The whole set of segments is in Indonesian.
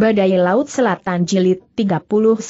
Badai Laut Selatan Jilid 39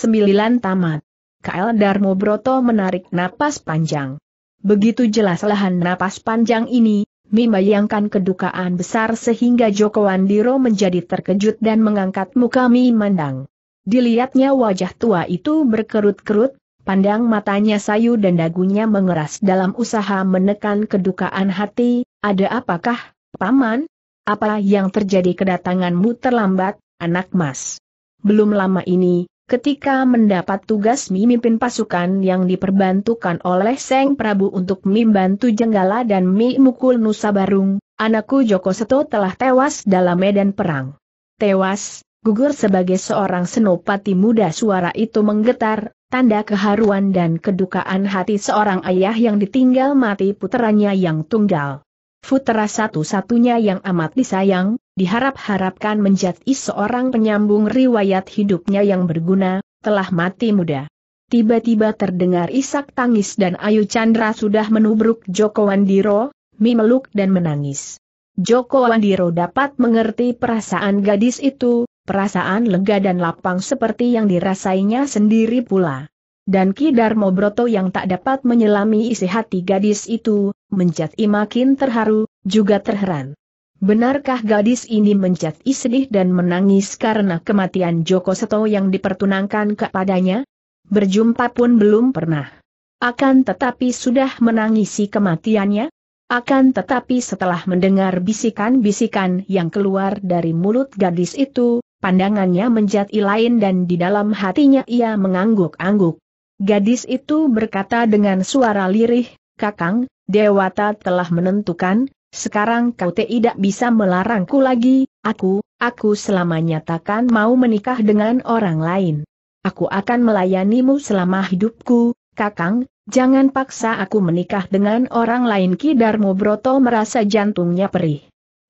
Tamat. KL Darmo Broto menarik napas panjang. Begitu jelas lahan napas panjang ini, membayangkan kedukaan besar sehingga Joko Andiro menjadi terkejut dan mengangkat muka memandang. Dilihatnya wajah tua itu berkerut-kerut, pandang matanya sayu dan dagunya mengeras dalam usaha menekan kedukaan hati, ada apakah, Paman? Apa yang terjadi kedatanganmu terlambat, anak mas. Belum lama ini, ketika mendapat tugas memimpin pasukan yang diperbantukan oleh Seng Prabu untuk membantu Jenggala dan Mi Mukul Nusa Barung, anakku Joko Seto telah tewas dalam medan perang. Tewas, gugur sebagai seorang senopati muda suara itu menggetar, tanda keharuan dan kedukaan hati seorang ayah yang ditinggal mati putranya yang tunggal. putra satu-satunya yang amat disayang, diharap-harapkan menjadi seorang penyambung riwayat hidupnya yang berguna, telah mati muda. Tiba-tiba terdengar isak tangis dan Ayu Chandra sudah menubruk Joko Wandiro, memeluk dan menangis. Joko Wandiro dapat mengerti perasaan gadis itu, perasaan lega dan lapang seperti yang dirasainya sendiri pula. Dan Ki Darmo Broto yang tak dapat menyelami isi hati gadis itu, menjadi makin terharu, juga terheran. Benarkah gadis ini menjadi sedih dan menangis karena kematian Joko Seto yang dipertunangkan kepadanya? Berjumpa pun belum pernah. Akan tetapi sudah menangisi kematiannya? Akan tetapi setelah mendengar bisikan-bisikan yang keluar dari mulut gadis itu, pandangannya menjadi lain dan di dalam hatinya ia mengangguk-angguk. Gadis itu berkata dengan suara lirih, Kakang, Dewata telah menentukan, sekarang kau tidak bisa melarangku lagi, aku, aku selamanya takkan mau menikah dengan orang lain. Aku akan melayanimu selama hidupku, kakang, jangan paksa aku menikah dengan orang lain Kidarmo Broto merasa jantungnya perih.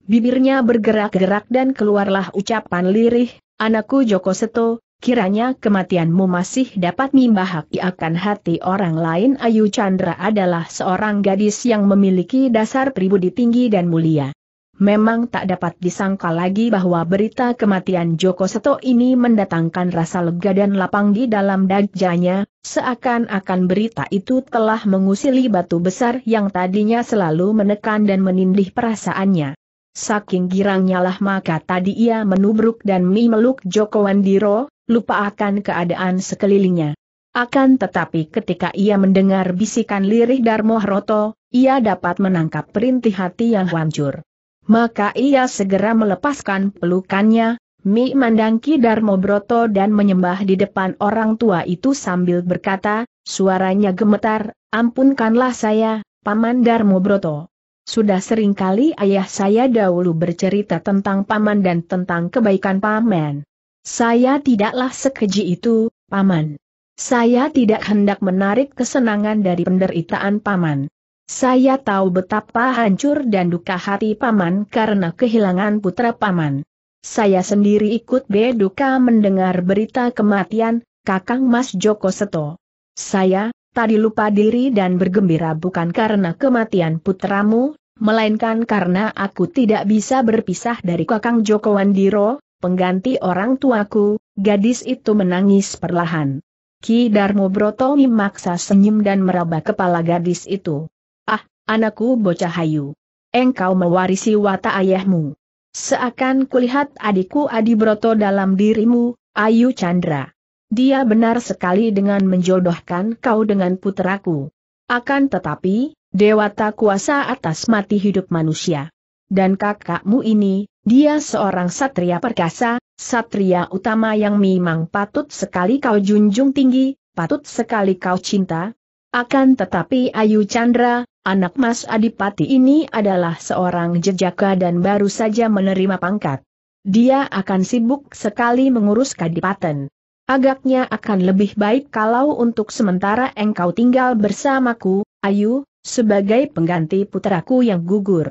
Bibirnya bergerak-gerak dan keluarlah ucapan lirih, anakku Joko Seto, kiranya kematianmu masih dapat membahagi akan hati orang lain. Ayu Chandra adalah seorang gadis yang memiliki dasar pribudi tinggi dan mulia. Memang tak dapat disangka lagi bahwa berita kematian Joko Seto ini mendatangkan rasa lega dan lapang di dalam dadanya, seakan-akan berita itu telah mengusili batu besar yang tadinya selalu menekan dan menindih perasaannya. Saking girangnya lah maka tadi ia menubruk dan memeluk Joko Wandiro, lupa akan keadaan sekelilingnya. Akan tetapi ketika ia mendengar bisikan lirih Darmo Roto, ia dapat menangkap perintih hati yang hancur. Maka ia segera melepaskan pelukannya, Mi mandangki Darmo Broto dan menyembah di depan orang tua itu sambil berkata, suaranya gemetar, ampunkanlah saya, Paman Darmo Broto. Sudah seringkali ayah saya dahulu bercerita tentang Paman dan tentang kebaikan Paman. Saya tidaklah sekeji itu, Paman. Saya tidak hendak menarik kesenangan dari penderitaan Paman. Saya tahu betapa hancur dan duka hati Paman karena kehilangan putra Paman. Saya sendiri ikut beduka mendengar berita kematian, Kakang Mas Joko Seto. Saya, tadi lupa diri dan bergembira bukan karena kematian putramu, melainkan karena aku tidak bisa berpisah dari Kakang Joko Wandiro, pengganti orang tuaku, gadis itu menangis perlahan. Ki Darmo Broto memaksa senyum dan meraba kepala gadis itu. Ah, anakku bocah hayu. Engkau mewarisi watak ayahmu. Seakan kulihat adikku Adi Broto dalam dirimu, Ayu Chandra. Dia benar sekali dengan menjodohkan kau dengan puteraku. Akan tetapi, dewata kuasa atas mati hidup manusia dan kakakmu ini, dia seorang satria perkasa, satria utama yang memang patut sekali kau junjung tinggi, patut sekali kau cinta. Akan tetapi Ayu Chandra, anak Mas Adipati ini adalah seorang jejaka dan baru saja menerima pangkat. Dia akan sibuk sekali mengurus kadipaten. Agaknya akan lebih baik kalau untuk sementara engkau tinggal bersamaku, Ayu, sebagai pengganti putraku yang gugur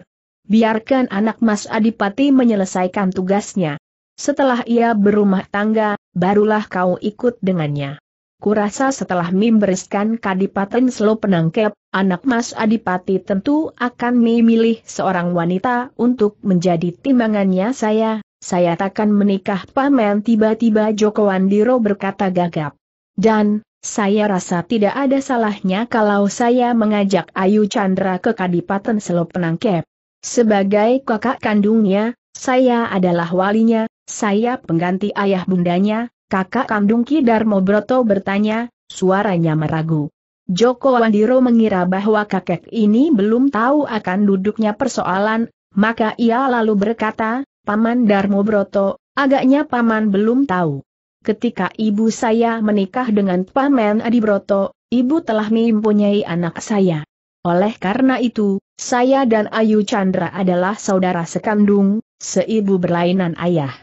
biarkan anak Mas Adipati menyelesaikan tugasnya. Setelah ia berumah tangga, barulah kau ikut dengannya. Kurasa setelah membereskan Kadipaten Slo penangkep, anak Mas Adipati tentu akan memilih seorang wanita untuk menjadi timbangannya saya, saya takkan menikah paman tiba-tiba Joko Wandiro berkata gagap. Dan, saya rasa tidak ada salahnya kalau saya mengajak Ayu Chandra ke Kadipaten Selop Penangkep. Sebagai kakak kandungnya, saya adalah walinya, saya pengganti ayah bundanya, kakak kandung Ki Darmo Broto bertanya, suaranya meragu. Joko Wandiro mengira bahwa kakek ini belum tahu akan duduknya persoalan, maka ia lalu berkata, Paman Darmo Broto, agaknya Paman belum tahu. Ketika ibu saya menikah dengan Paman Adi Broto, ibu telah mempunyai anak saya. Oleh karena itu, saya dan Ayu Chandra adalah saudara sekandung, seibu berlainan ayah.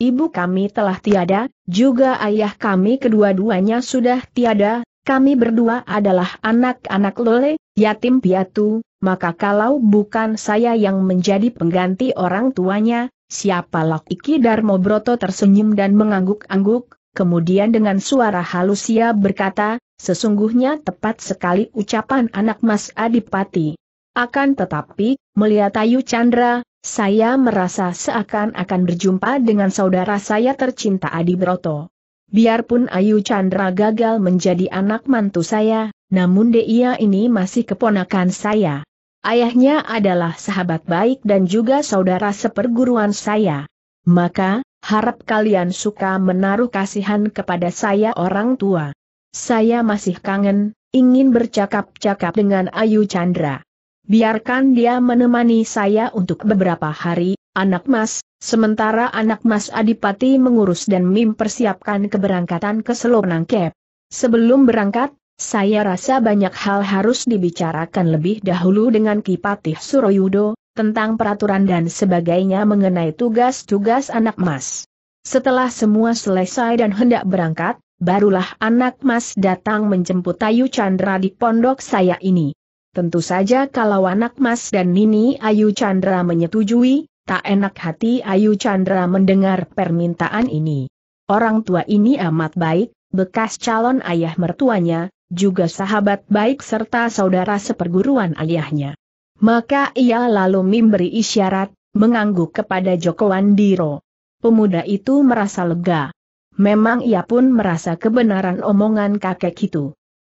Ibu kami telah tiada, juga ayah kami kedua-duanya sudah tiada, kami berdua adalah anak-anak lole, yatim piatu, maka kalau bukan saya yang menjadi pengganti orang tuanya, siapa Iki Darmo Broto tersenyum dan mengangguk-angguk, kemudian dengan suara halus ia berkata, sesungguhnya tepat sekali ucapan anak Mas Adipati. Akan tetapi, melihat Ayu Chandra, saya merasa seakan-akan berjumpa dengan saudara saya tercinta Adi Broto. Biarpun Ayu Chandra gagal menjadi anak mantu saya, namun dia ini masih keponakan saya. Ayahnya adalah sahabat baik dan juga saudara seperguruan saya. Maka, Harap kalian suka menaruh kasihan kepada saya orang tua. Saya masih kangen, ingin bercakap-cakap dengan Ayu Chandra. Biarkan dia menemani saya untuk beberapa hari, anak mas, sementara anak mas Adipati mengurus dan mempersiapkan keberangkatan ke Selonangkep. Sebelum berangkat, saya rasa banyak hal harus dibicarakan lebih dahulu dengan Kipatih Suroyudo, tentang peraturan dan sebagainya mengenai tugas-tugas anak mas. Setelah semua selesai dan hendak berangkat, barulah anak mas datang menjemput Ayu Chandra di pondok saya ini. Tentu saja kalau anak mas dan Nini Ayu Chandra menyetujui, tak enak hati Ayu Chandra mendengar permintaan ini. Orang tua ini amat baik, bekas calon ayah mertuanya, juga sahabat baik serta saudara seperguruan ayahnya. Maka ia lalu memberi isyarat, mengangguk kepada Joko Wandiro. Pemuda itu merasa lega. Memang ia pun merasa kebenaran omongan kakek itu.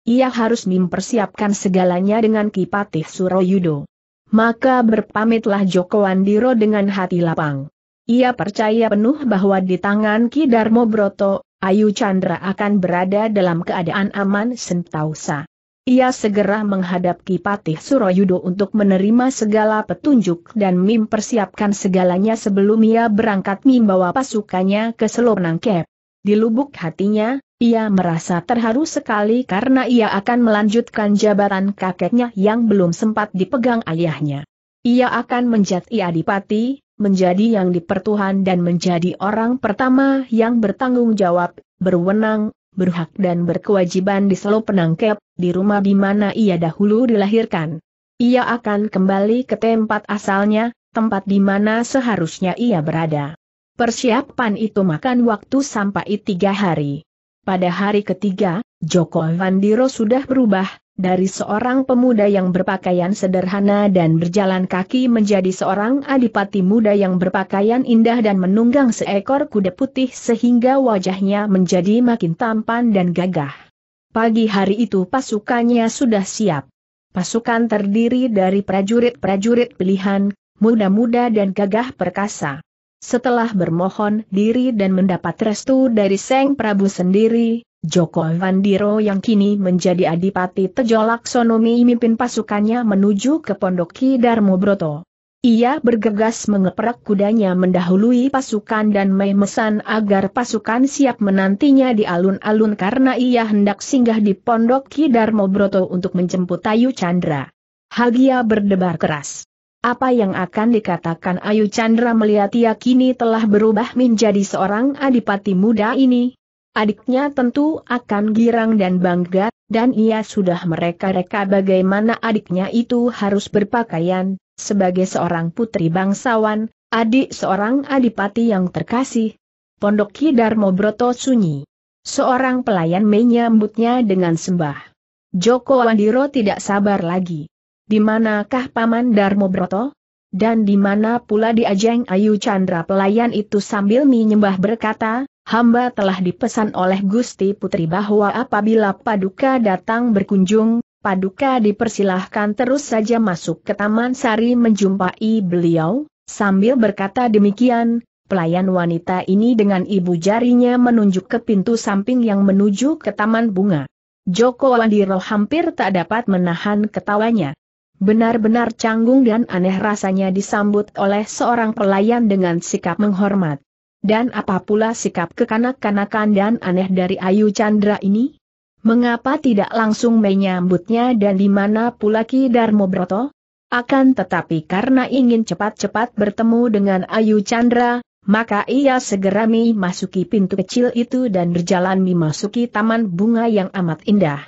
Ia harus mempersiapkan segalanya dengan Kipatih Suroyudo. Maka berpamitlah Joko Wandiro dengan hati lapang. Ia percaya penuh bahwa di tangan Ki Darmo Broto, Ayu Chandra akan berada dalam keadaan aman sentausa. Ia segera menghadap Patih Suroyudo untuk menerima segala petunjuk dan Mim persiapkan segalanya sebelum ia berangkat Mim bawa pasukannya ke Selonangkep. Di lubuk hatinya, ia merasa terharu sekali karena ia akan melanjutkan jabatan kakeknya yang belum sempat dipegang ayahnya. Ia akan menjadi adipati, menjadi yang dipertuhan dan menjadi orang pertama yang bertanggung jawab, berwenang, berhak dan berkewajiban di Selo Penangkep, di rumah di mana ia dahulu dilahirkan. Ia akan kembali ke tempat asalnya, tempat di mana seharusnya ia berada. Persiapan itu makan waktu sampai tiga hari. Pada hari ketiga, Joko Vandiro sudah berubah, dari seorang pemuda yang berpakaian sederhana dan berjalan kaki menjadi seorang adipati muda yang berpakaian indah dan menunggang seekor kuda putih sehingga wajahnya menjadi makin tampan dan gagah. Pagi hari itu pasukannya sudah siap. Pasukan terdiri dari prajurit-prajurit pilihan, muda-muda dan gagah perkasa. Setelah bermohon diri dan mendapat restu dari Seng Prabu sendiri, Joko Vandiro yang kini menjadi Adipati Tejo Laksono memimpin pasukannya menuju ke Pondok Ki Darmo Broto. Ia bergegas mengeprak kudanya mendahului pasukan dan memesan agar pasukan siap menantinya di alun-alun karena ia hendak singgah di Pondok Ki Darmo Broto untuk menjemput Ayu Chandra. Hagia berdebar keras. Apa yang akan dikatakan Ayu Chandra melihat ia kini telah berubah menjadi seorang adipati muda ini, Adiknya tentu akan girang dan bangga, dan ia sudah mereka-reka bagaimana adiknya itu harus berpakaian, sebagai seorang putri bangsawan, adik seorang adipati yang terkasih. Pondok Hidarmo Broto sunyi. Seorang pelayan menyambutnya dengan sembah. Joko Wandiro tidak sabar lagi. Di manakah Paman Darmo Broto? Dan di mana pula diajeng Ayu Chandra pelayan itu sambil menyembah berkata, Hamba telah dipesan oleh Gusti Putri bahwa apabila Paduka datang berkunjung, Paduka dipersilahkan terus saja masuk ke Taman Sari menjumpai beliau, sambil berkata demikian, pelayan wanita ini dengan ibu jarinya menunjuk ke pintu samping yang menuju ke Taman Bunga. Joko Wandiro hampir tak dapat menahan ketawanya. Benar-benar canggung dan aneh rasanya disambut oleh seorang pelayan dengan sikap menghormat. Dan apa pula sikap kekanak-kanakan dan aneh dari Ayu Chandra ini? Mengapa tidak langsung menyambutnya dan di mana pula Ki Darmo Broto? Akan tetapi karena ingin cepat-cepat bertemu dengan Ayu Chandra, maka ia segera memasuki pintu kecil itu dan berjalan memasuki taman bunga yang amat indah.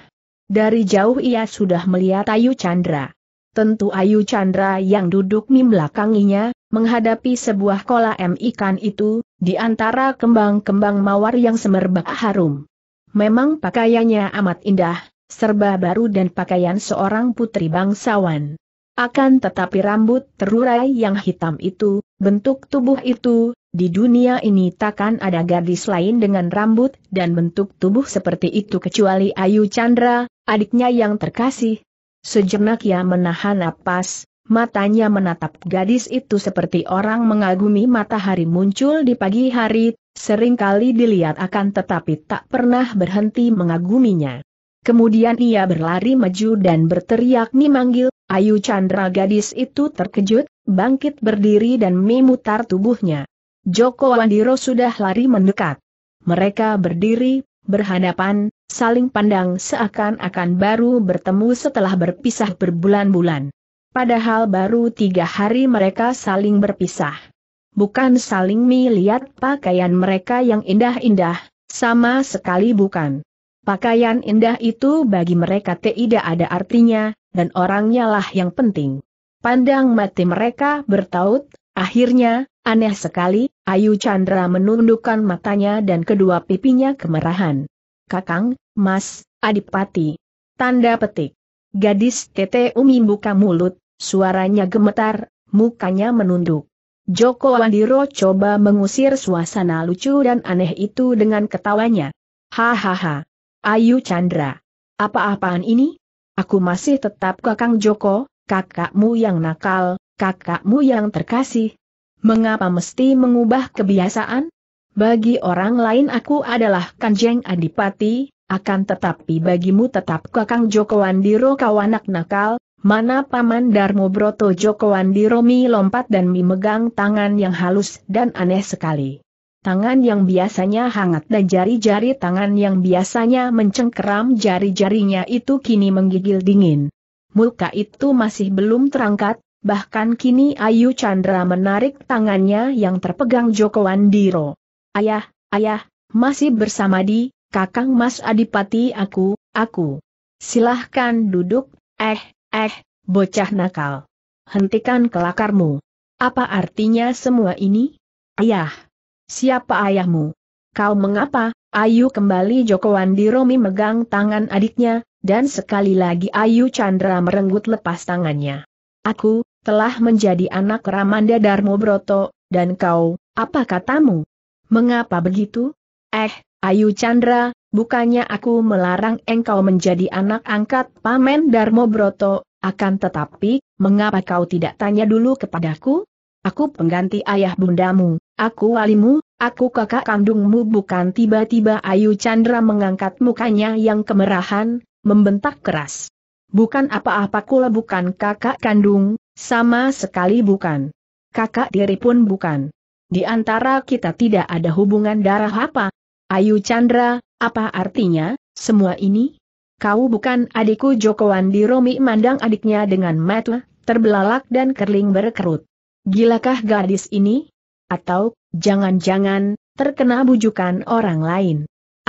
Dari jauh ia sudah melihat Ayu Chandra. Tentu Ayu Chandra yang duduk di belakangnya. Menghadapi sebuah kolam ikan itu, di antara kembang-kembang mawar yang semerbak harum. Memang pakaiannya amat indah, serba baru dan pakaian seorang putri bangsawan. Akan tetapi rambut terurai yang hitam itu, bentuk tubuh itu, di dunia ini takkan ada gadis lain dengan rambut dan bentuk tubuh seperti itu kecuali Ayu Chandra, adiknya yang terkasih. Sejenak ia menahan napas, Matanya menatap gadis itu seperti orang mengagumi matahari muncul di pagi hari, seringkali dilihat akan tetapi tak pernah berhenti mengaguminya. Kemudian ia berlari maju dan berteriak memanggil, Ayu Chandra gadis itu terkejut, bangkit berdiri dan memutar tubuhnya. Joko Wandiro sudah lari mendekat. Mereka berdiri, berhadapan, saling pandang seakan-akan baru bertemu setelah berpisah berbulan-bulan. Padahal baru tiga hari mereka saling berpisah. Bukan saling melihat pakaian mereka yang indah-indah, sama sekali bukan. Pakaian indah itu bagi mereka tidak ada artinya, dan orangnya lah yang penting. Pandang mati mereka bertaut, akhirnya, aneh sekali, Ayu Chandra menundukkan matanya dan kedua pipinya kemerahan. Kakang, Mas, Adipati. Tanda petik. Gadis Tete Umi buka mulut, Suaranya gemetar, mukanya menunduk. Joko Wandiro coba mengusir suasana lucu dan aneh itu dengan ketawanya. Hahaha. Ayu Chandra. Apa-apaan ini? Aku masih tetap kakang Joko, kakakmu yang nakal, kakakmu yang terkasih. Mengapa mesti mengubah kebiasaan? Bagi orang lain aku adalah Kanjeng Adipati, akan tetapi bagimu tetap kakang Joko Wandiro kau anak nakal, mana Paman Darmo Broto Joko di Romi lompat dan memegang tangan yang halus dan aneh sekali. Tangan yang biasanya hangat dan jari-jari tangan yang biasanya mencengkeram jari-jarinya itu kini menggigil dingin. Muka itu masih belum terangkat, bahkan kini Ayu Chandra menarik tangannya yang terpegang Joko Wandiro. Ayah, ayah, masih bersama di, kakang Mas Adipati aku, aku. Silahkan duduk, eh, Eh, bocah nakal. Hentikan kelakarmu. Apa artinya semua ini? Ayah. Siapa ayahmu? Kau mengapa? Ayu kembali Joko Wandiromi megang tangan adiknya, dan sekali lagi Ayu Chandra merenggut lepas tangannya. Aku, telah menjadi anak Ramanda Darmo Broto, dan kau, apa katamu? Mengapa begitu? Eh, Ayu Chandra, Bukannya aku melarang engkau menjadi anak angkat Pamen Darmo Broto, akan tetapi, mengapa kau tidak tanya dulu kepadaku? Aku pengganti ayah bundamu, aku walimu, aku kakak kandungmu bukan tiba-tiba Ayu Chandra mengangkat mukanya yang kemerahan, membentak keras. Bukan apa-apa kula bukan kakak kandung, sama sekali bukan. Kakak diri pun bukan. Di antara kita tidak ada hubungan darah apa, Ayu Chandra, apa artinya, semua ini? Kau bukan adikku Joko Wandi Romi mandang adiknya dengan mata, terbelalak dan kerling berkerut. Gilakah gadis ini? Atau, jangan-jangan, terkena bujukan orang lain.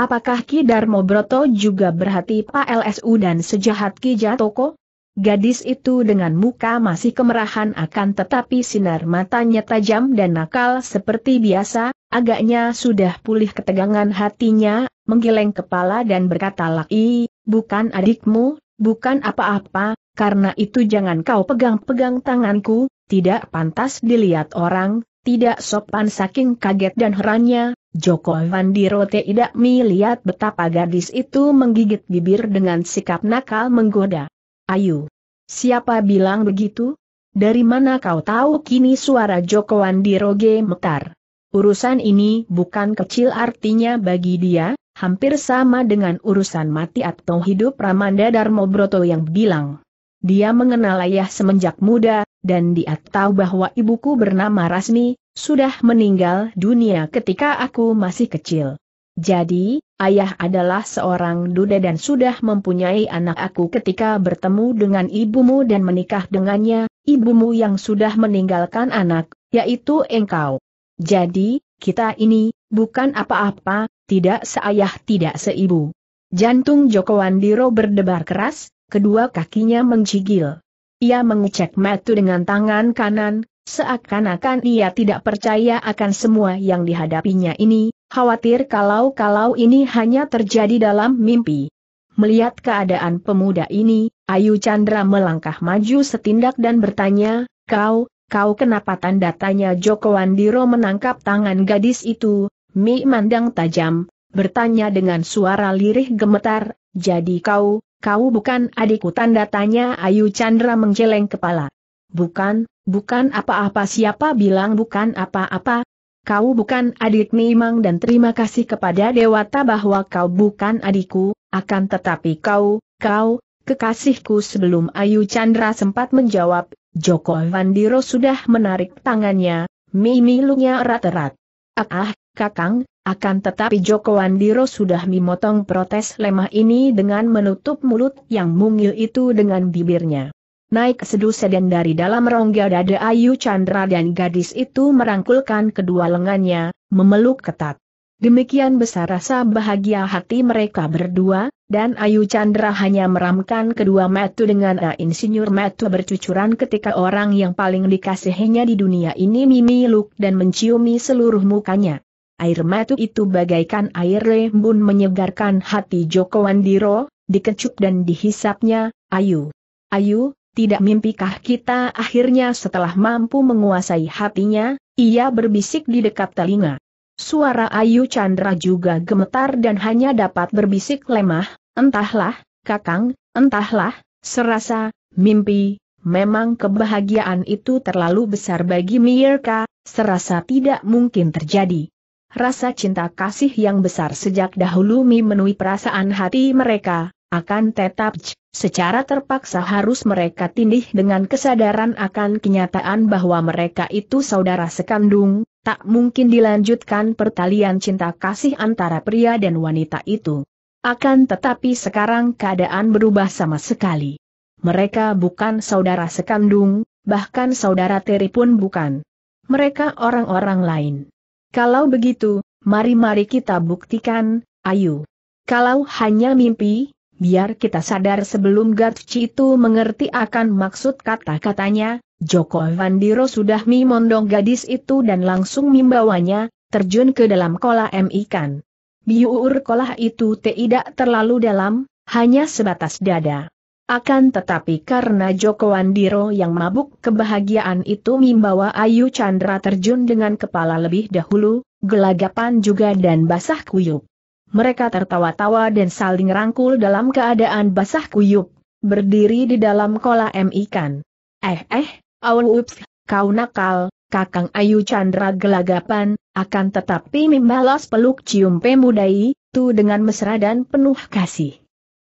Apakah Ki Darmo Broto juga berhati Pak LSU dan sejahat Ki Jatoko? Gadis itu dengan muka masih kemerahan akan tetapi sinar matanya tajam dan nakal seperti biasa, Agaknya sudah pulih ketegangan hatinya, menggeleng kepala dan berkata lagi, bukan adikmu, bukan apa-apa, karena itu jangan kau pegang-pegang tanganku, tidak pantas dilihat orang, tidak sopan saking kaget dan herannya, Joko Vandiro tidak melihat betapa gadis itu menggigit bibir dengan sikap nakal menggoda. Ayu. Siapa bilang begitu? Dari mana kau tahu kini suara Joko Wandiroge metar? Urusan ini bukan kecil artinya bagi dia, hampir sama dengan urusan mati atau hidup Ramanda Darmo Broto yang bilang. Dia mengenal ayah semenjak muda, dan dia tahu bahwa ibuku bernama Rasmi sudah meninggal dunia ketika aku masih kecil. Jadi, ayah adalah seorang duda dan sudah mempunyai anak aku ketika bertemu dengan ibumu dan menikah dengannya, ibumu yang sudah meninggalkan anak, yaitu engkau. Jadi, kita ini, bukan apa-apa, tidak seayah tidak seibu. Jantung Joko Wandiro berdebar keras, kedua kakinya menggigil. Ia mengecek Matu dengan tangan kanan, seakan-akan ia tidak percaya akan semua yang dihadapinya ini, khawatir kalau-kalau ini hanya terjadi dalam mimpi. Melihat keadaan pemuda ini, Ayu Chandra melangkah maju setindak dan bertanya, kau, kau kenapa tanda tanya Joko Wandiro menangkap tangan gadis itu, Mi mandang tajam, bertanya dengan suara lirih gemetar, jadi kau, kau bukan adikku tanda tanya Ayu Chandra menggeleng kepala. Bukan, bukan apa-apa siapa bilang bukan apa-apa, kau bukan adik memang dan terima kasih kepada Dewata bahwa kau bukan adikku, akan tetapi kau, kau, kekasihku sebelum Ayu Chandra sempat menjawab, Joko Vandiro sudah menarik tangannya, mimilunya erat-erat. Ah, ah, kakang, akan tetapi Joko Vandiro sudah memotong protes lemah ini dengan menutup mulut yang mungil itu dengan bibirnya. Naik seduh sedan dari dalam rongga dada Ayu Chandra dan gadis itu merangkulkan kedua lengannya, memeluk ketat. Demikian besar rasa bahagia hati mereka berdua, dan Ayu Chandra hanya meramkan kedua metu dengan A ah, insinyur metu bercucuran ketika orang yang paling dikasihinya di dunia ini mimiluk dan menciumi seluruh mukanya. Air metu itu bagaikan air rembun menyegarkan hati Joko Wandiro, dikecup dan dihisapnya, Ayu. Ayu, tidak mimpikah kita akhirnya setelah mampu menguasai hatinya, ia berbisik di dekat telinga. Suara Ayu Chandra juga gemetar dan hanya dapat berbisik lemah, entahlah, kakang, entahlah, serasa, mimpi, memang kebahagiaan itu terlalu besar bagi Mirka, serasa tidak mungkin terjadi. Rasa cinta kasih yang besar sejak dahulu memenuhi perasaan hati mereka, akan tetap secara terpaksa harus mereka tindih dengan kesadaran akan kenyataan bahwa mereka itu saudara sekandung, tak mungkin dilanjutkan pertalian cinta kasih antara pria dan wanita itu. Akan tetapi sekarang keadaan berubah sama sekali. Mereka bukan saudara sekandung, bahkan saudara teri pun bukan. Mereka orang-orang lain. Kalau begitu, mari-mari kita buktikan, ayo. Kalau hanya mimpi, biar kita sadar sebelum Gatchi itu mengerti akan maksud kata-katanya, Joko Vandiro sudah mimondong gadis itu dan langsung membawanya terjun ke dalam kolam ikan. Biuur kolah itu tidak terlalu dalam, hanya sebatas dada. Akan tetapi karena Joko Wandiro yang mabuk kebahagiaan itu membawa Ayu Chandra terjun dengan kepala lebih dahulu, gelagapan juga dan basah kuyup. Mereka tertawa-tawa dan saling rangkul dalam keadaan basah kuyup, berdiri di dalam kolam ikan. Eh eh, Awan kau nakal, Kakang Ayu Chandra gelagapan, akan tetapi membalas peluk cium pemudai, tu dengan mesra dan penuh kasih.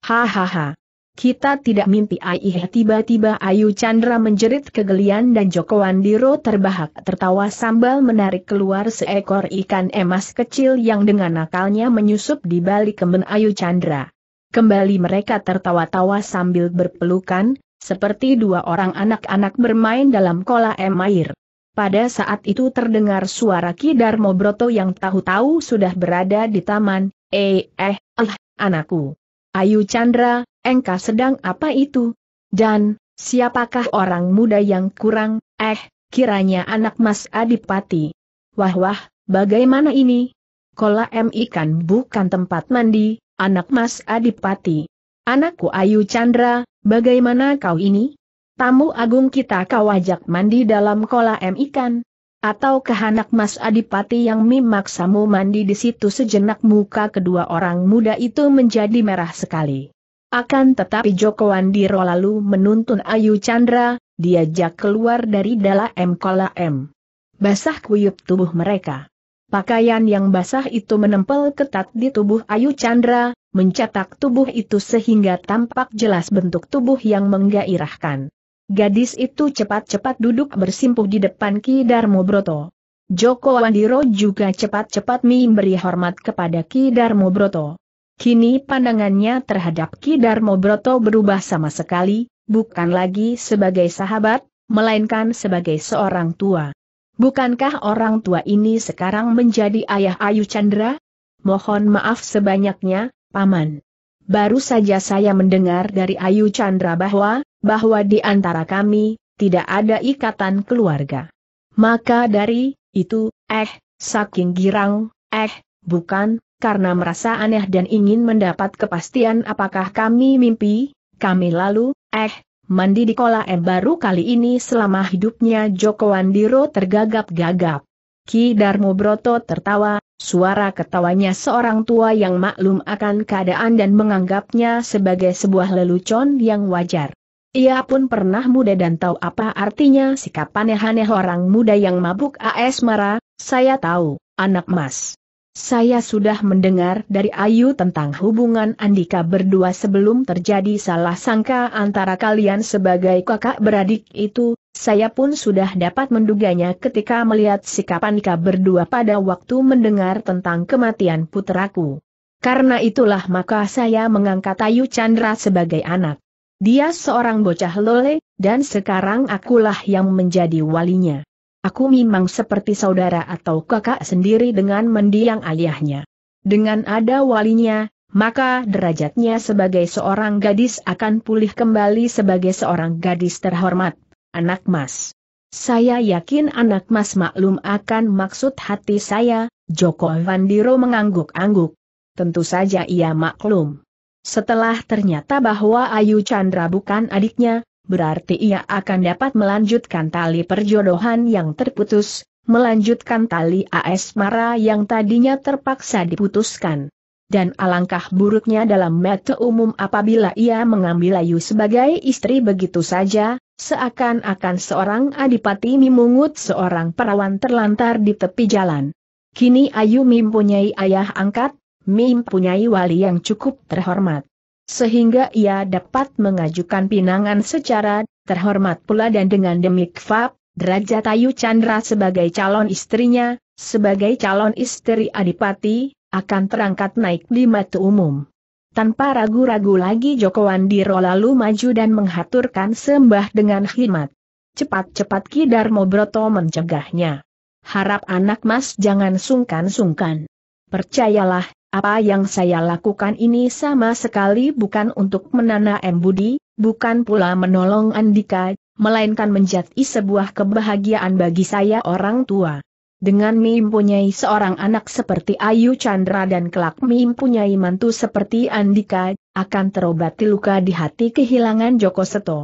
Hahaha. Kita tidak mimpi Aih tiba-tiba Ayu Chandra menjerit kegelian dan Joko Wandiro terbahak tertawa sambal menarik keluar seekor ikan emas kecil yang dengan nakalnya menyusup di balik kemen Ayu Chandra. Kembali mereka tertawa-tawa sambil berpelukan, seperti dua orang anak-anak bermain dalam kolam air. Pada saat itu terdengar suara Ki Darmo Broto yang tahu-tahu sudah berada di taman, eh, eh, eh, anakku. Ayu Chandra, engkau sedang apa itu? Dan, siapakah orang muda yang kurang, eh, kiranya anak Mas Adipati. Wah wah, bagaimana ini? Kolam ikan bukan tempat mandi, anak Mas Adipati. Anakku Ayu Chandra, bagaimana kau ini? Tamu agung kita kau ajak mandi dalam kolam ikan? Atau kehanak Mas Adipati yang memaksamu mandi di situ sejenak muka kedua orang muda itu menjadi merah sekali. Akan tetapi Joko Wandiro lalu menuntun Ayu Chandra, diajak keluar dari dalam kolam. Basah kuyup tubuh mereka. Pakaian yang basah itu menempel ketat di tubuh Ayu Chandra, mencetak tubuh itu sehingga tampak jelas bentuk tubuh yang menggairahkan. Gadis itu cepat-cepat duduk bersimpuh di depan Ki Darmo Broto. Joko Wandiro juga cepat-cepat memberi hormat kepada Ki Darmo Broto. Kini pandangannya terhadap Ki Darmo Broto berubah sama sekali, bukan lagi sebagai sahabat, melainkan sebagai seorang tua. Bukankah orang tua ini sekarang menjadi ayah Ayu Chandra? Mohon maaf sebanyaknya, Paman. Baru saja saya mendengar dari Ayu Chandra bahwa, bahwa di antara kami, tidak ada ikatan keluarga. Maka dari, itu, eh, saking girang, eh, bukan, karena merasa aneh dan ingin mendapat kepastian apakah kami mimpi, kami lalu, eh, mandi di kolam baru kali ini selama hidupnya Joko Wandiro tergagap-gagap. Ki Darmo Broto tertawa, suara ketawanya seorang tua yang maklum akan keadaan dan menganggapnya sebagai sebuah lelucon yang wajar. Ia pun pernah muda dan tahu apa artinya sikap aneh-aneh orang muda yang mabuk AS marah, saya tahu, anak mas. Saya sudah mendengar dari Ayu tentang hubungan Andika berdua sebelum terjadi salah sangka antara kalian sebagai kakak beradik itu, saya pun sudah dapat menduganya ketika melihat sikap Andika berdua pada waktu mendengar tentang kematian putraku. Karena itulah maka saya mengangkat Ayu Chandra sebagai anak. Dia seorang bocah lole, dan sekarang akulah yang menjadi walinya. Aku memang seperti saudara atau kakak sendiri dengan mendiang ayahnya. Dengan ada walinya, maka derajatnya sebagai seorang gadis akan pulih kembali sebagai seorang gadis terhormat, anak mas. Saya yakin anak mas maklum akan maksud hati saya, Joko Vandiro mengangguk-angguk. Tentu saja ia maklum. Setelah ternyata bahwa Ayu Chandra bukan adiknya, berarti ia akan dapat melanjutkan tali perjodohan yang terputus, melanjutkan tali AS Mara yang tadinya terpaksa diputuskan. Dan alangkah buruknya dalam mata umum apabila ia mengambil Ayu sebagai istri begitu saja, seakan-akan seorang adipati mimungut seorang perawan terlantar di tepi jalan. Kini Ayu mempunyai ayah angkat, mempunyai wali yang cukup terhormat sehingga ia dapat mengajukan pinangan secara terhormat pula dan dengan demikian, derajat Ayu Chandra sebagai calon istrinya, sebagai calon istri Adipati, akan terangkat naik di mata umum. Tanpa ragu-ragu lagi Joko Wandiro lalu maju dan menghaturkan sembah dengan khidmat. Cepat-cepat Kidarmo Broto mencegahnya. Harap anak mas jangan sungkan-sungkan. Percayalah, apa yang saya lakukan ini sama sekali bukan untuk menanam budi, bukan pula menolong Andika, melainkan menjadi sebuah kebahagiaan bagi saya orang tua. Dengan mempunyai seorang anak seperti Ayu Chandra dan kelak mempunyai mantu seperti Andika, akan terobati luka di hati kehilangan Joko Seto.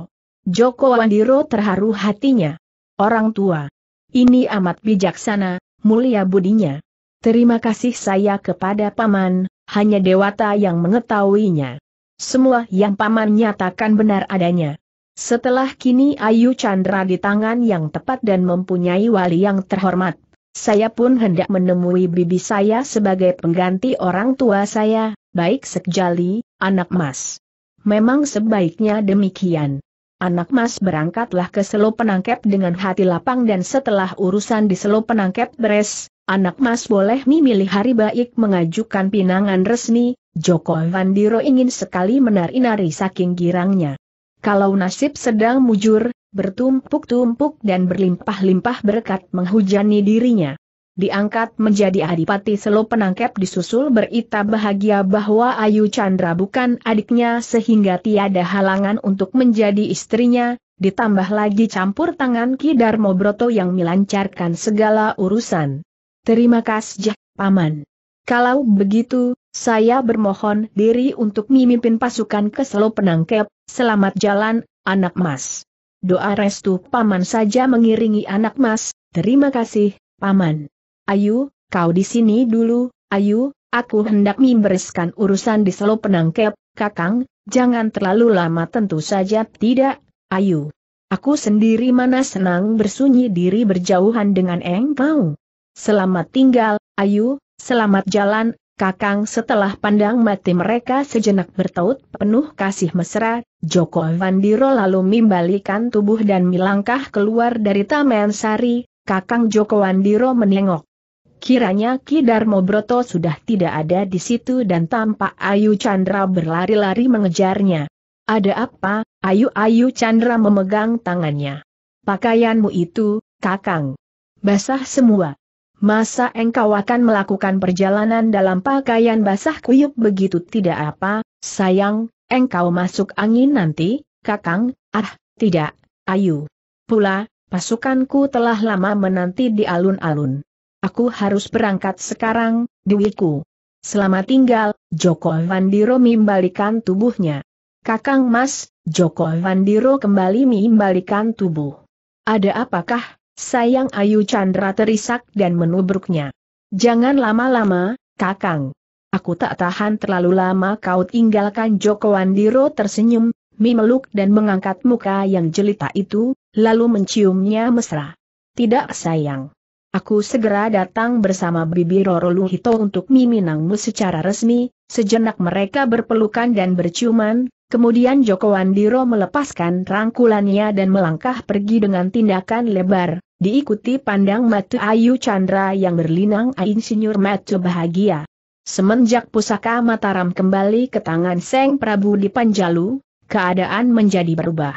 Joko Wandiro terharu hatinya. Orang tua. Ini amat bijaksana, mulia budinya. Terima kasih saya kepada Paman, hanya Dewata yang mengetahuinya. Semua yang Paman nyatakan benar adanya. Setelah kini Ayu Chandra di tangan yang tepat dan mempunyai wali yang terhormat, saya pun hendak menemui bibi saya sebagai pengganti orang tua saya, baik sekjali, anak mas. Memang sebaiknya demikian. Anak mas berangkatlah ke Selo Penangkep dengan hati lapang dan setelah urusan di Selo Penangkep beres, Anak mas boleh memilih hari baik mengajukan pinangan resmi, Joko Vandiro ingin sekali menari-nari saking girangnya. Kalau nasib sedang mujur, bertumpuk-tumpuk dan berlimpah-limpah berkat menghujani dirinya. Diangkat menjadi adipati selo penangkep disusul berita bahagia bahwa Ayu Chandra bukan adiknya sehingga tiada halangan untuk menjadi istrinya, ditambah lagi campur tangan Ki Darmo Broto yang melancarkan segala urusan. Terima kasih, Paman. Kalau begitu, saya bermohon diri untuk memimpin pasukan ke Selo Penangkep, selamat jalan, anak mas. Doa restu Paman saja mengiringi anak mas, terima kasih, Paman. Ayu, kau di sini dulu, ayu, aku hendak membereskan urusan di Selo Penangkep, Kakang, jangan terlalu lama tentu saja tidak, ayu. Aku sendiri mana senang bersunyi diri berjauhan dengan engkau. Selamat tinggal, Ayu, selamat jalan, Kakang setelah pandang mati mereka sejenak bertaut penuh kasih mesra, Joko Vandiro lalu membalikan tubuh dan melangkah keluar dari Taman Sari, Kakang Joko Vandiro menengok. Kiranya Ki Darmo Broto sudah tidak ada di situ dan tampak Ayu Chandra berlari-lari mengejarnya. Ada apa, Ayu Ayu Chandra memegang tangannya. Pakaianmu itu, Kakang. Basah semua. Masa engkau akan melakukan perjalanan dalam pakaian basah kuyup begitu tidak apa, sayang, engkau masuk angin nanti, kakang, ah, tidak, ayu. Pula, pasukanku telah lama menanti di alun-alun. Aku harus berangkat sekarang, duiku. Selamat tinggal, Joko Vandiro membalikan tubuhnya. Kakang Mas, Joko Vandiro kembali membalikan tubuh. Ada apakah, Sayang Ayu Chandra terisak dan menubruknya. Jangan lama-lama, kakang. Aku tak tahan terlalu lama kau tinggalkan Joko Andiro tersenyum, memeluk dan mengangkat muka yang jelita itu, lalu menciumnya mesra. Tidak sayang. Aku segera datang bersama Bibi Roro Luhito untuk meminangmu secara resmi, sejenak mereka berpelukan dan berciuman, kemudian Joko Andiro melepaskan rangkulannya dan melangkah pergi dengan tindakan lebar, Diikuti pandang mata Ayu Chandra yang berlinang insinyur mata bahagia. Semenjak pusaka Mataram kembali ke tangan Seng Prabu di Panjalu, keadaan menjadi berubah.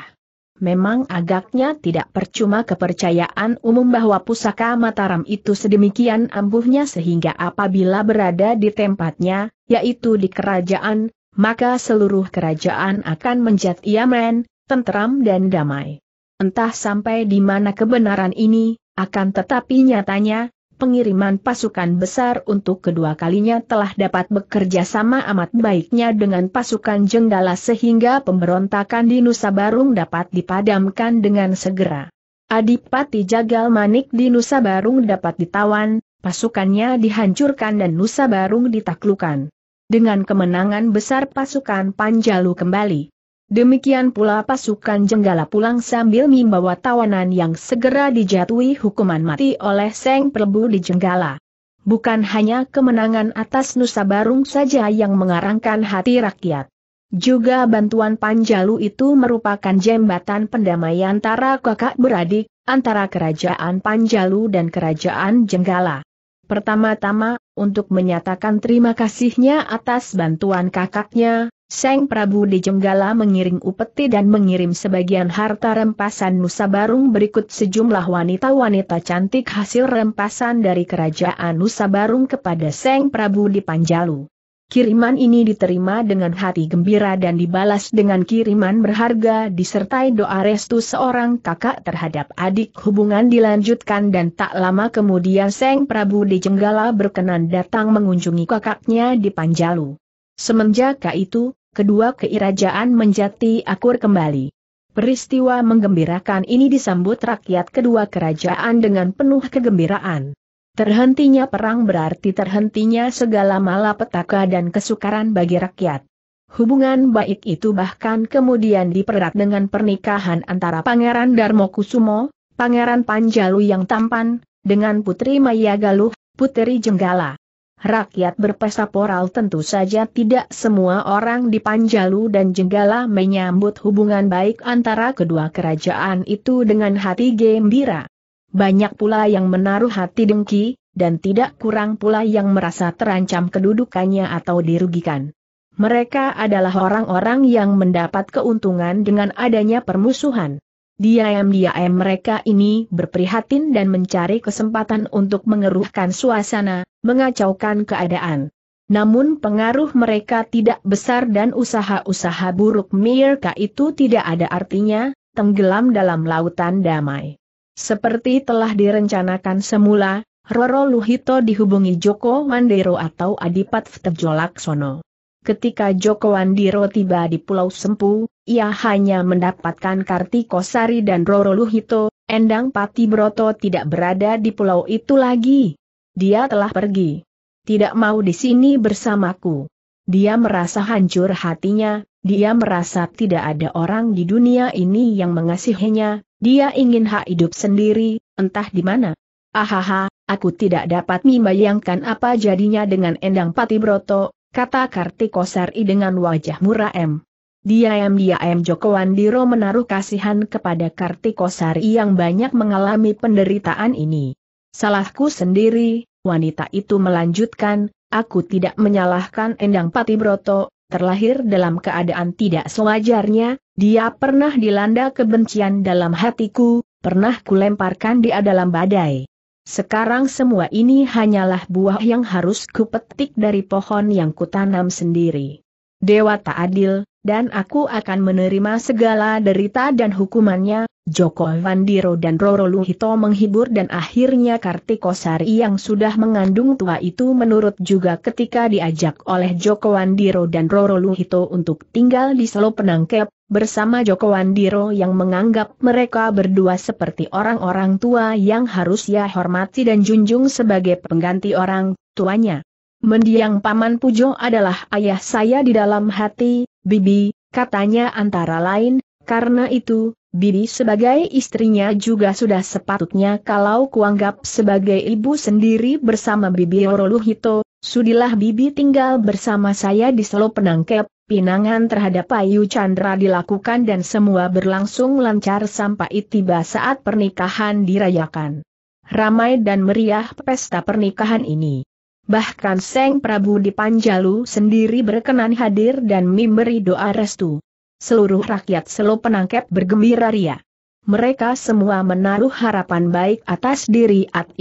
Memang agaknya tidak percuma kepercayaan umum bahwa pusaka Mataram itu sedemikian ampuhnya sehingga apabila berada di tempatnya, yaitu di kerajaan, maka seluruh kerajaan akan menjadi aman, tentram dan damai. Entah sampai di mana kebenaran ini, akan tetapi nyatanya, pengiriman pasukan besar untuk kedua kalinya telah dapat bekerja sama amat baiknya dengan pasukan Jenggala sehingga pemberontakan di Nusa Barung dapat dipadamkan dengan segera. Adipati Jagal Manik di Nusa Barung dapat ditawan, pasukannya dihancurkan dan Nusa Barung ditaklukan. Dengan kemenangan besar pasukan Panjalu kembali Demikian pula pasukan Jenggala pulang sambil membawa tawanan yang segera dijatuhi hukuman mati oleh Seng Prabu di Jenggala. Bukan hanya kemenangan atas Nusa Barung saja yang mengarangkan hati rakyat. Juga bantuan Panjalu itu merupakan jembatan pendamai antara kakak beradik, antara kerajaan Panjalu dan kerajaan Jenggala. Pertama-tama, untuk menyatakan terima kasihnya atas bantuan kakaknya, Seng Prabu di Jenggala mengiring upeti dan mengirim sebagian harta rempasan Nusa Barung berikut sejumlah wanita-wanita cantik hasil rempasan dari kerajaan Nusa Barung kepada Seng Prabu di Panjalu. Kiriman ini diterima dengan hati gembira dan dibalas dengan kiriman berharga disertai doa restu seorang kakak terhadap adik hubungan dilanjutkan dan tak lama kemudian Seng Prabu di Jenggala berkenan datang mengunjungi kakaknya di Panjalu. Semenjak itu, kedua keirajaan menjadi akur kembali. Peristiwa menggembirakan ini disambut rakyat kedua kerajaan dengan penuh kegembiraan. Terhentinya perang berarti terhentinya segala malapetaka dan kesukaran bagi rakyat. Hubungan baik itu bahkan kemudian dipererat dengan pernikahan antara Pangeran Darmo Kusumo, Pangeran Panjalu yang tampan, dengan Putri Maya Galuh, Putri Jenggala. Rakyat berpesta poral tentu saja tidak semua orang di Panjalu dan Jenggala menyambut hubungan baik antara kedua kerajaan itu dengan hati gembira. Banyak pula yang menaruh hati dengki, dan tidak kurang pula yang merasa terancam kedudukannya atau dirugikan. Mereka adalah orang-orang yang mendapat keuntungan dengan adanya permusuhan. Diam-diam mereka ini berprihatin dan mencari kesempatan untuk mengeruhkan suasana, mengacaukan keadaan. Namun pengaruh mereka tidak besar dan usaha-usaha buruk Mirka itu tidak ada artinya, tenggelam dalam lautan damai. Seperti telah direncanakan semula, Roro Luhito dihubungi Joko Wandero atau Adipat Ftedjo Laksono. Ketika Joko Wandiro tiba di Pulau Sempu, ia hanya mendapatkan Kartikosari dan Roro Luhito, Endang Pati Broto tidak berada di pulau itu lagi. Dia telah pergi. Tidak mau di sini bersamaku. Dia merasa hancur hatinya, dia merasa tidak ada orang di dunia ini yang mengasihinya, dia ingin hak hidup sendiri, entah di mana. Ahaha, aku tidak dapat membayangkan apa jadinya dengan Endang Patibroto, kata Kartikosari dengan wajah muraem. Diam-diam Joko Wandiro menaruh kasihan kepada Kartikosari yang banyak mengalami penderitaan ini. Salahku sendiri, wanita itu melanjutkan, aku tidak menyalahkan Endang Patibroto, terlahir dalam keadaan tidak sewajarnya, dia pernah dilanda kebencian dalam hatiku, pernah kulemparkan dia dalam badai. Sekarang semua ini hanyalah buah yang harus kupetik dari pohon yang kutanam sendiri. Dewa tak adil, dan aku akan menerima segala derita dan hukumannya. Joko Vandiro dan Roro Luhito menghibur dan akhirnya Kartikosari yang sudah mengandung tua itu menurut juga ketika diajak oleh Joko Wandiro dan Roro Luhito untuk tinggal di Selo Penangkep, bersama Joko Wandiro yang menganggap mereka berdua seperti orang-orang tua yang harus ia hormati dan junjung sebagai pengganti orang tuanya. Mendiang Paman Pujo adalah ayah saya di dalam hati, Bibi, katanya antara lain, karena itu, Bibi sebagai istrinya juga sudah sepatutnya kalau kuanggap sebagai ibu sendiri bersama Bibi Oroluhito, sudilah Bibi tinggal bersama saya di Solo Penangkep, pinangan terhadap Ayu Chandra dilakukan dan semua berlangsung lancar sampai tiba saat pernikahan dirayakan. Ramai dan meriah pesta pernikahan ini. Bahkan Seng Prabu di Panjalu sendiri berkenan hadir dan memberi doa restu. Seluruh rakyat selo penangkep bergembira ria. Mereka semua menaruh harapan baik atas diri At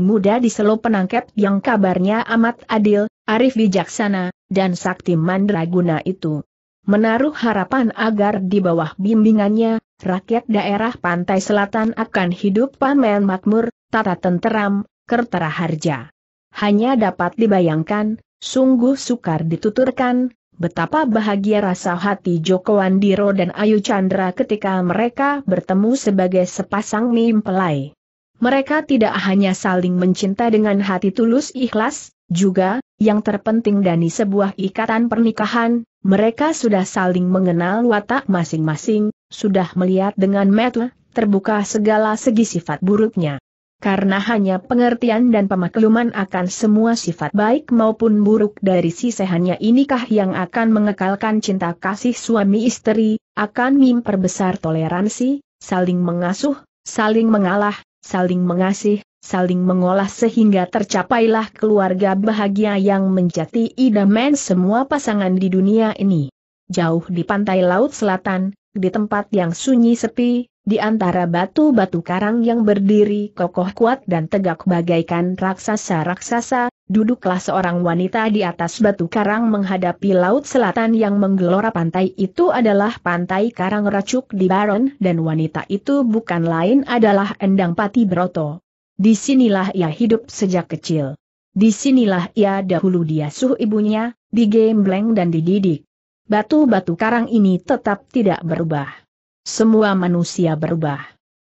muda di selo penangkep yang kabarnya amat adil, arif bijaksana, dan sakti mandraguna itu. Menaruh harapan agar di bawah bimbingannya, rakyat daerah pantai selatan akan hidup pamen makmur, tata tenteram, kertera harja hanya dapat dibayangkan, sungguh sukar dituturkan, betapa bahagia rasa hati Joko Andiro dan Ayu Chandra ketika mereka bertemu sebagai sepasang mempelai. Mereka tidak hanya saling mencinta dengan hati tulus ikhlas, juga, yang terpenting dari sebuah ikatan pernikahan, mereka sudah saling mengenal watak masing-masing, sudah melihat dengan metu, terbuka segala segi sifat buruknya karena hanya pengertian dan pemakluman akan semua sifat baik maupun buruk dari si hanya inikah yang akan mengekalkan cinta kasih suami istri, akan memperbesar toleransi, saling mengasuh, saling mengalah, saling mengasih, saling mengolah sehingga tercapailah keluarga bahagia yang menjadi idaman semua pasangan di dunia ini. Jauh di pantai laut selatan, di tempat yang sunyi sepi, di antara batu-batu karang yang berdiri kokoh kuat dan tegak bagaikan raksasa-raksasa, duduklah seorang wanita di atas batu karang menghadapi laut selatan yang menggelora pantai itu adalah pantai karang racuk di Baron dan wanita itu bukan lain adalah Endang Pati Broto. Disinilah ia hidup sejak kecil. Disinilah ia dahulu diasuh ibunya, digembleng dan dididik. Batu-batu karang ini tetap tidak berubah. Semua manusia berubah.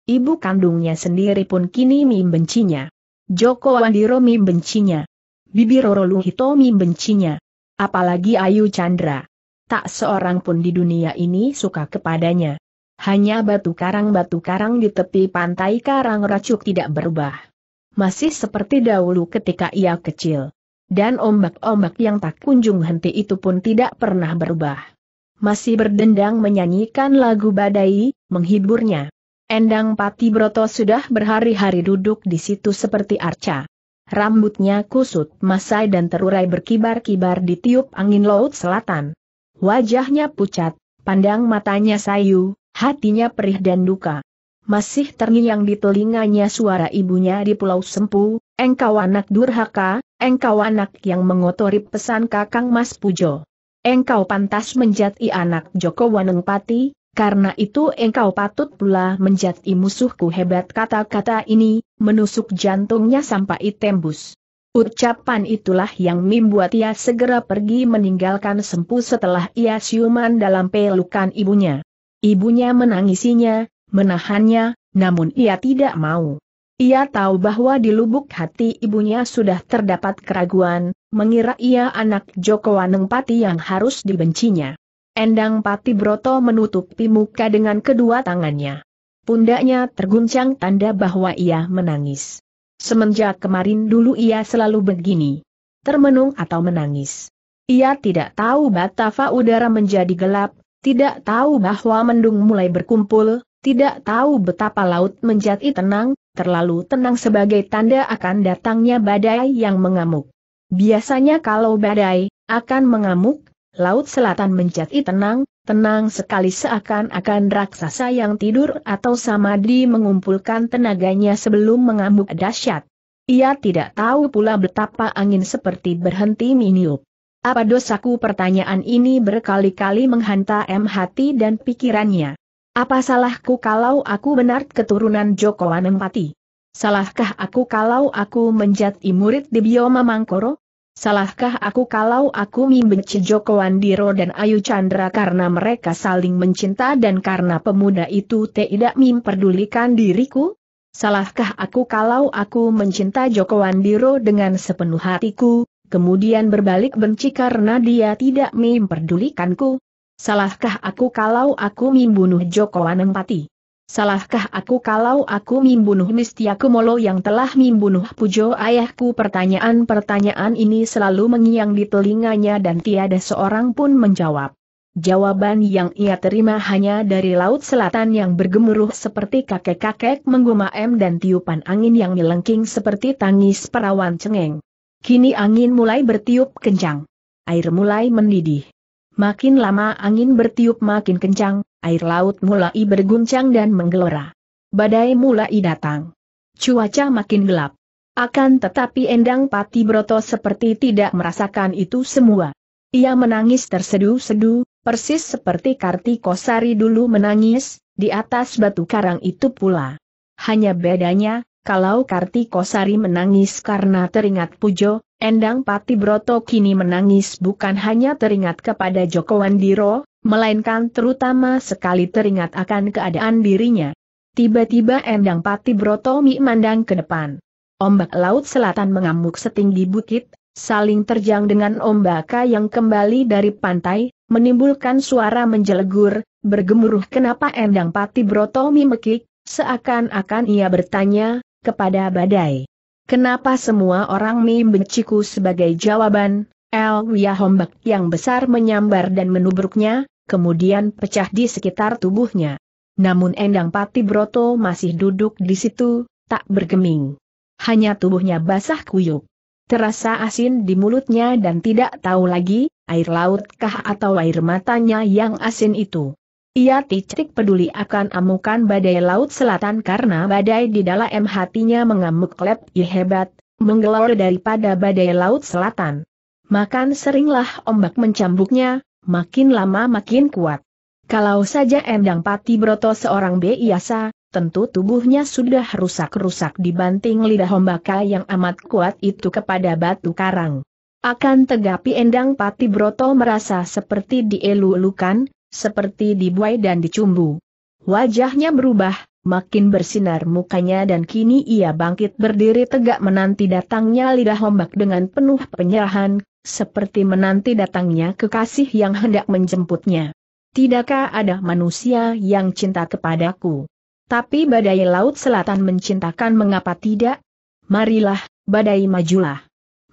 Ibu kandungnya sendiri pun kini membencinya. Joko Wandiromi membencinya. Bibi Roro Luhito membencinya. Apalagi Ayu Chandra. Tak seorang pun di dunia ini suka kepadanya. Hanya batu karang-batu karang di tepi pantai karang racuk tidak berubah. Masih seperti dahulu ketika ia kecil. Dan ombak-ombak yang tak kunjung henti itu pun tidak pernah berubah masih berdendang menyanyikan lagu badai, menghiburnya. Endang Pati Broto sudah berhari-hari duduk di situ seperti arca. Rambutnya kusut masai dan terurai berkibar-kibar di tiup angin laut selatan. Wajahnya pucat, pandang matanya sayu, hatinya perih dan duka. Masih terngiang di telinganya suara ibunya di Pulau Sempu, engkau anak durhaka, engkau anak yang mengotori pesan kakang Mas Pujo. Engkau pantas menjadi anak Joko Wanengpati, karena itu engkau patut pula menjadi musuhku hebat kata-kata ini, menusuk jantungnya sampai tembus. Ucapan itulah yang membuat ia segera pergi meninggalkan sempu setelah ia siuman dalam pelukan ibunya. Ibunya menangisinya, menahannya, namun ia tidak mau. Ia tahu bahwa di lubuk hati ibunya sudah terdapat keraguan, mengira ia anak Joko Waneng Pati yang harus dibencinya. Endang Pati Broto menutupi muka dengan kedua tangannya. Pundaknya terguncang tanda bahwa ia menangis. Semenjak kemarin dulu ia selalu begini. Termenung atau menangis. Ia tidak tahu batava udara menjadi gelap, tidak tahu bahwa mendung mulai berkumpul, tidak tahu betapa laut menjadi tenang, terlalu tenang sebagai tanda akan datangnya badai yang mengamuk. Biasanya kalau badai, akan mengamuk, laut selatan menjadi tenang, tenang sekali seakan-akan raksasa yang tidur atau samadi mengumpulkan tenaganya sebelum mengamuk dahsyat. Ia tidak tahu pula betapa angin seperti berhenti meniup. Apa dosaku pertanyaan ini berkali-kali menghantam hati dan pikirannya. Apa salahku kalau aku benar keturunan Joko Anempati? Salahkah aku kalau aku menjadi murid di Bioma Mangkoro? Salahkah aku kalau aku membenci Joko Wandiro dan Ayu Chandra karena mereka saling mencinta dan karena pemuda itu tidak memperdulikan diriku? Salahkah aku kalau aku mencinta Joko Wandiro dengan sepenuh hatiku, kemudian berbalik benci karena dia tidak memperdulikanku? Salahkah aku kalau aku membunuh Joko Anempati? Salahkah aku kalau aku membunuh Nistia molo yang telah membunuh Pujo ayahku? Pertanyaan-pertanyaan ini selalu mengiang di telinganya dan tiada seorang pun menjawab. Jawaban yang ia terima hanya dari laut selatan yang bergemuruh seperti kakek-kakek menggumam dan tiupan angin yang melengking seperti tangis perawan cengeng. Kini angin mulai bertiup kencang. Air mulai mendidih. Makin lama angin bertiup makin kencang, air laut mulai berguncang dan menggelora. Badai mulai datang. Cuaca makin gelap. Akan tetapi Endang Pati Broto seperti tidak merasakan itu semua. Ia menangis tersedu-sedu, persis seperti Kartikosari dulu menangis, di atas batu karang itu pula. Hanya bedanya, kalau Kartikosari menangis karena teringat Pujo, Endang Pati Broto kini menangis bukan hanya teringat kepada Joko Wandiro, melainkan terutama sekali teringat akan keadaan dirinya. Tiba-tiba Endang Pati Broto Mi mandang ke depan. Ombak laut selatan mengamuk setinggi bukit, saling terjang dengan ombak yang kembali dari pantai, menimbulkan suara menjelegur, bergemuruh kenapa Endang Pati Broto Mi mekik, seakan-akan ia bertanya, kepada badai. Kenapa semua orang mi benciku sebagai jawaban, El Wiyahombak yang besar menyambar dan menubruknya, kemudian pecah di sekitar tubuhnya. Namun Endang Pati Broto masih duduk di situ, tak bergeming. Hanya tubuhnya basah kuyup. Terasa asin di mulutnya dan tidak tahu lagi, air lautkah atau air matanya yang asin itu. Ia tidak peduli akan amukan badai laut selatan karena badai di dalam hatinya mengamuk lep hebat, menggelor daripada badai laut selatan. Makan seringlah ombak mencambuknya, makin lama makin kuat. Kalau saja Endang Pati Broto seorang biasa, tentu tubuhnya sudah rusak-rusak dibanting lidah ombaka yang amat kuat itu kepada batu karang. Akan tegapi Endang Pati Broto merasa seperti dielulukan, seperti dibuai dan dicumbu. Wajahnya berubah, makin bersinar mukanya dan kini ia bangkit berdiri tegak menanti datangnya lidah ombak dengan penuh penyerahan, seperti menanti datangnya kekasih yang hendak menjemputnya. Tidakkah ada manusia yang cinta kepadaku? Tapi badai laut selatan mencintakan mengapa tidak? Marilah, badai majulah.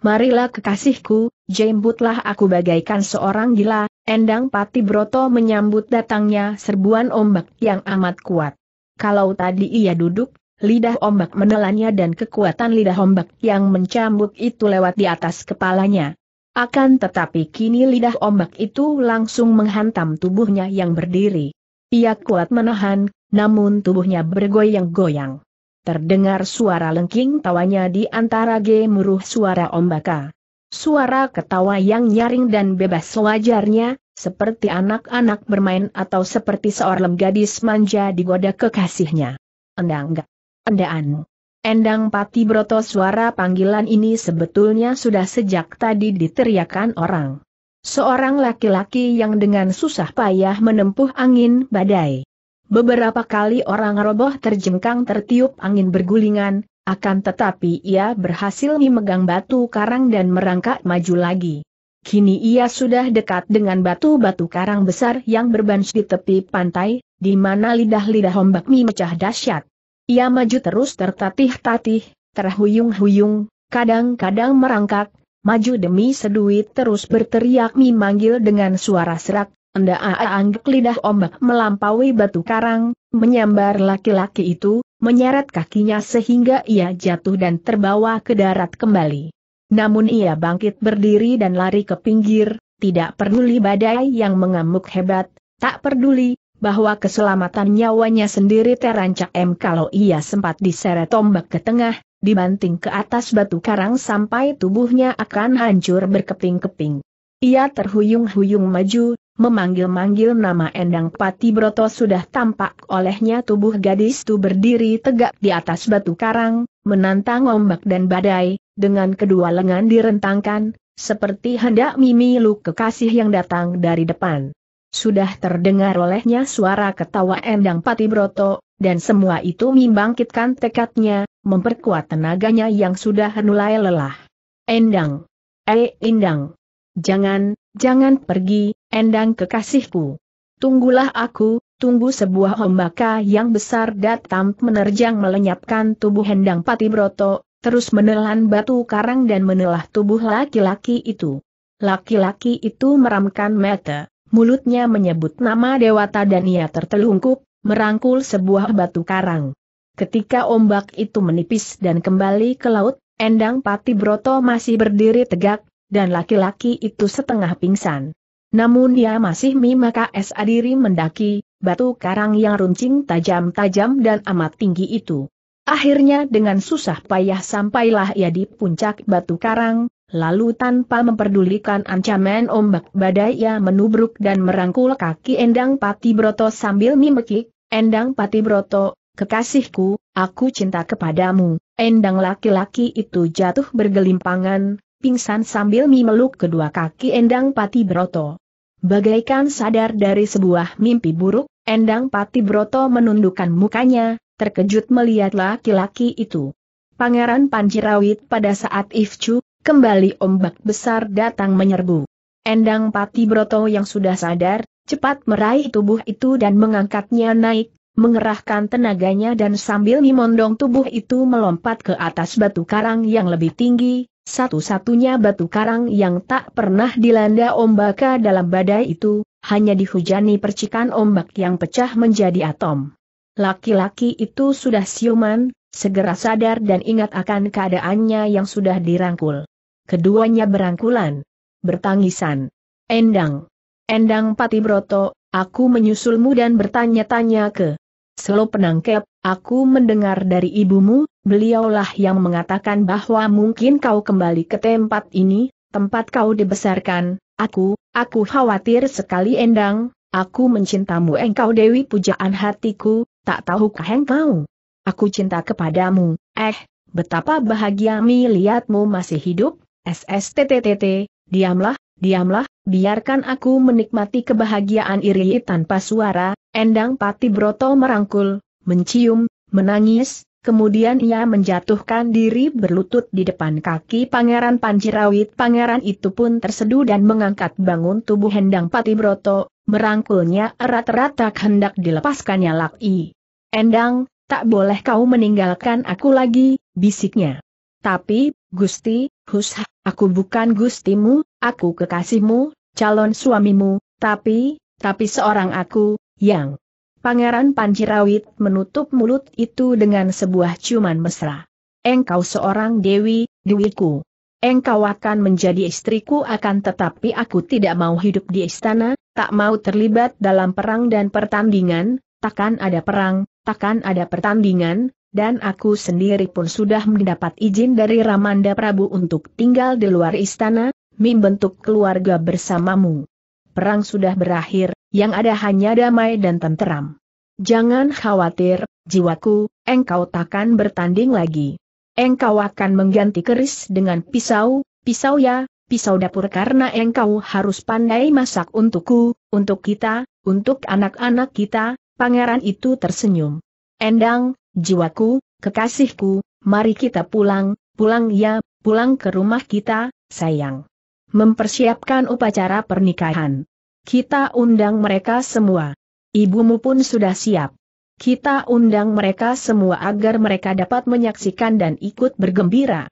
Marilah kekasihku, jembutlah aku bagaikan seorang gila, Endang Pati Broto menyambut datangnya serbuan ombak yang amat kuat. Kalau tadi ia duduk, lidah ombak menelannya dan kekuatan lidah ombak yang mencambuk itu lewat di atas kepalanya. Akan tetapi kini lidah ombak itu langsung menghantam tubuhnya yang berdiri. Ia kuat menahan, namun tubuhnya bergoyang-goyang. Terdengar suara lengking tawanya di antara gemuruh suara ombaka. Suara ketawa yang nyaring dan bebas sewajarnya, seperti anak-anak bermain atau seperti seorang gadis manja digoda kekasihnya. Endang enggak. Anu? Endang Pati Broto suara panggilan ini sebetulnya sudah sejak tadi diteriakan orang. Seorang laki-laki yang dengan susah payah menempuh angin badai. Beberapa kali orang roboh terjengkang tertiup angin bergulingan, akan tetapi ia berhasil memegang batu karang dan merangkak maju lagi. Kini ia sudah dekat dengan batu-batu karang besar yang berbench di tepi pantai, di mana lidah-lidah ombak memecah dahsyat. Ia maju terus tertatih-tatih, terhuyung-huyung, kadang-kadang merangkak, maju demi seduit terus berteriak memanggil dengan suara serak, Enda angguk lidah ombak melampaui batu karang, menyambar laki-laki itu, menyeret kakinya sehingga ia jatuh dan terbawa ke darat kembali. Namun ia bangkit berdiri dan lari ke pinggir, tidak peduli badai yang mengamuk hebat, tak peduli, bahwa keselamatan nyawanya sendiri terancak M kalau ia sempat diseret tombak ke tengah, dibanting ke atas batu karang sampai tubuhnya akan hancur berkeping-keping. Ia terhuyung-huyung maju, memanggil-manggil nama Endang Pati Broto sudah tampak olehnya tubuh gadis itu berdiri tegak di atas batu karang, menantang ombak dan badai, dengan kedua lengan direntangkan, seperti hendak mimi luk kekasih yang datang dari depan. Sudah terdengar olehnya suara ketawa Endang Patibroto, dan semua itu membangkitkan tekadnya, memperkuat tenaganya yang sudah mulai lelah. Endang! Eh, Endang! Jangan, jangan pergi, Endang kekasihku. Tunggulah aku, tunggu sebuah hombaka yang besar datang menerjang melenyapkan tubuh Endang Patibroto, terus menelan batu karang dan menelah tubuh laki-laki itu. Laki-laki itu meramkan mata, mulutnya menyebut nama Dewata dan ia tertelungkup, merangkul sebuah batu karang. Ketika ombak itu menipis dan kembali ke laut, Endang Pati Broto masih berdiri tegak, dan laki-laki itu setengah pingsan. Namun dia masih mimaka es adiri mendaki, batu karang yang runcing tajam-tajam dan amat tinggi itu. Akhirnya dengan susah payah sampailah ia di puncak batu karang, Lalu tanpa memperdulikan ancaman ombak badai ia menubruk dan merangkul kaki Endang Pati Broto sambil mimekik, Endang Pati Broto, kekasihku, aku cinta kepadamu. Endang laki-laki itu jatuh bergelimpangan, pingsan sambil memeluk kedua kaki Endang Pati Broto. Bagaikan sadar dari sebuah mimpi buruk, Endang Pati Broto menundukkan mukanya, terkejut melihat laki-laki itu. Pangeran Panjirawit pada saat Ifcu, Kembali ombak besar datang menyerbu. Endang Pati Broto yang sudah sadar, cepat meraih tubuh itu dan mengangkatnya naik, mengerahkan tenaganya dan sambil memondong tubuh itu melompat ke atas batu karang yang lebih tinggi, satu-satunya batu karang yang tak pernah dilanda ombaka dalam badai itu, hanya dihujani percikan ombak yang pecah menjadi atom. Laki-laki itu sudah siuman, segera sadar dan ingat akan keadaannya yang sudah dirangkul. Keduanya berangkulan. Bertangisan. Endang. Endang Patibroto, aku menyusulmu dan bertanya-tanya ke Selo penangkep, aku mendengar dari ibumu, beliaulah yang mengatakan bahwa mungkin kau kembali ke tempat ini, tempat kau dibesarkan, aku, aku khawatir sekali Endang, aku mencintamu engkau Dewi pujaan hatiku, tak tahukah engkau? Aku cinta kepadamu, eh, betapa bahagia melihatmu masih hidup, SSTTTT, diamlah, diamlah, biarkan aku menikmati kebahagiaan iri tanpa suara, Endang Pati Broto merangkul, mencium, menangis, kemudian ia menjatuhkan diri berlutut di depan kaki Pangeran Panjirawit. Pangeran itu pun terseduh dan mengangkat bangun tubuh Endang Pati Broto, merangkulnya erat-erat tak hendak dilepaskannya Laki. Endang, tak boleh kau meninggalkan aku lagi, bisiknya. Tapi, Gusti, husah, Aku bukan gustimu, aku kekasihmu, calon suamimu, tapi, tapi seorang aku, yang... Pangeran Panjirawit menutup mulut itu dengan sebuah ciuman mesra. Engkau seorang dewi, dewiku. Engkau akan menjadi istriku akan tetapi aku tidak mau hidup di istana, tak mau terlibat dalam perang dan pertandingan, takkan ada perang, takkan ada pertandingan, dan aku sendiri pun sudah mendapat izin dari Ramanda Prabu untuk tinggal di luar istana, membentuk keluarga bersamamu. Perang sudah berakhir, yang ada hanya damai dan tenteram. Jangan khawatir, jiwaku, engkau takkan bertanding lagi. Engkau akan mengganti keris dengan pisau, pisau ya, pisau dapur karena engkau harus pandai masak untukku, untuk kita, untuk anak-anak kita, pangeran itu tersenyum. Endang, Jiwaku, kekasihku, mari kita pulang, pulang ya, pulang ke rumah kita, sayang. Mempersiapkan upacara pernikahan. Kita undang mereka semua. Ibumu pun sudah siap. Kita undang mereka semua agar mereka dapat menyaksikan dan ikut bergembira.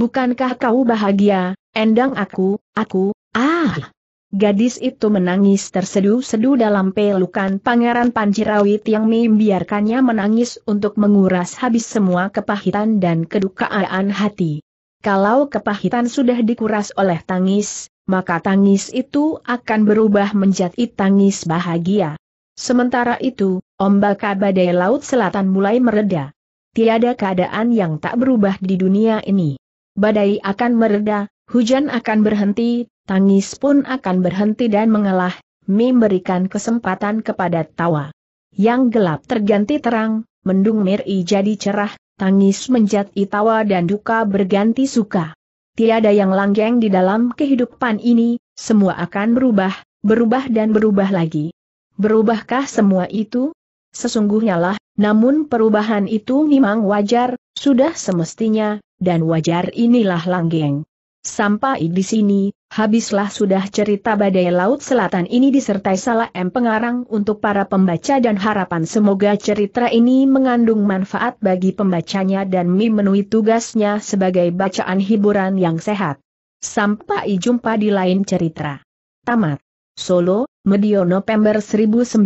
Bukankah kau bahagia, endang aku, aku, ah! Gadis itu menangis tersedu-sedu dalam pelukan Pangeran Panjirawit yang membiarkannya menangis untuk menguras habis semua kepahitan dan kedukaan hati. Kalau kepahitan sudah dikuras oleh tangis, maka tangis itu akan berubah menjadi tangis bahagia. Sementara itu, ombak badai laut selatan mulai mereda. Tiada keadaan yang tak berubah di dunia ini. Badai akan mereda, hujan akan berhenti, tangis pun akan berhenti dan mengalah, memberikan kesempatan kepada tawa. Yang gelap terganti terang, mendung meri jadi cerah, tangis menjadi tawa dan duka berganti suka. Tiada yang langgeng di dalam kehidupan ini, semua akan berubah, berubah dan berubah lagi. Berubahkah semua itu? Sesungguhnya lah, namun perubahan itu memang wajar, sudah semestinya, dan wajar inilah langgeng. Sampai di sini, habislah sudah cerita badai Laut Selatan ini disertai salah M pengarang untuk para pembaca dan harapan semoga cerita ini mengandung manfaat bagi pembacanya dan memenuhi tugasnya sebagai bacaan hiburan yang sehat. Sampai jumpa di lain cerita. Tamat. Solo, Medio November 1969